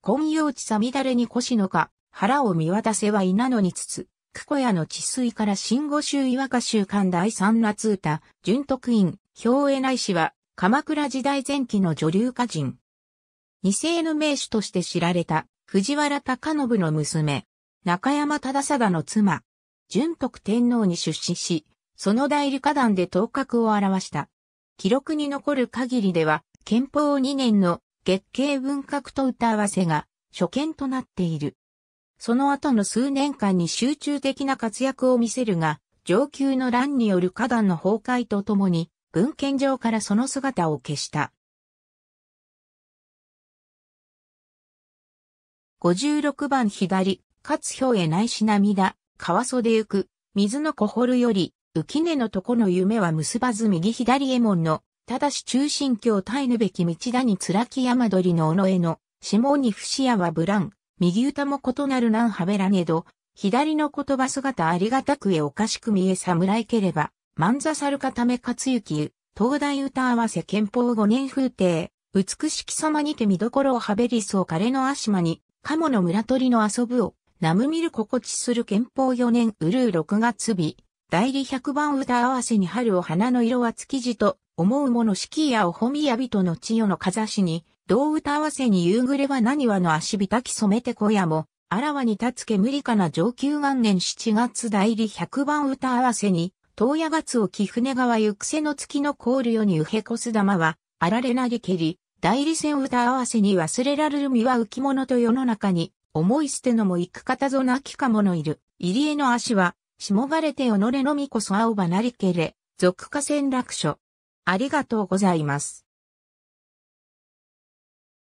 今陽地さみだれに腰のか、腹を見渡せは稲のにつつ、久古屋の治水から新五州岩下州間第三夏歌、純徳院、兵衛内氏は、鎌倉時代前期の女流歌人。二世の名手として知られた、藤原隆信の娘、中山忠貞の妻、純徳天皇に出資し、その代理歌壇で頭角を表した。記録に残る限りでは、憲法2年の月経文革と歌合わせが初見となっている。その後の数年間に集中的な活躍を見せるが、上級の乱による花壇の崩壊とともに、文献上からその姿を消した。56番左、勝表へいし涙、川袖行く、水の小るより、浮根のとこの夢は結ばず右左衛門のただし中心教体ぬべき道田に貫き山鳥の尾の絵の、下に節屋はブラン、右歌も異なる南はべらねど、左の言葉姿ありがたくえおかしく見え侍ければ、万座猿かため勝行ゆ、東大歌合わせ憲法五年風亭、美しき様にて見どころをはべりそう彼の足間に、鴨の村鳥の遊ぶを、ナム見る心地する憲法四年うるう六月日、代理百番歌合わせに春を花の色は築地と、思うもの敷きやおほみや人の千代のかざしに、どう歌わせに夕暮れは何はの足びたき染めて小屋も、あらわに立つけ無理かな上級元年7月代理100番歌合わせに、東野月を木船川行くせの月の凍るよにうへこす玉は、あられなげけり、代理戦歌合わせに忘れられる身は浮き物と世の中に、思い捨てのも行く方ぞなきかものいる。入江の足は、しもがれて己のみこそ青葉なりけれ、俗化戦楽書。ありがとうございます。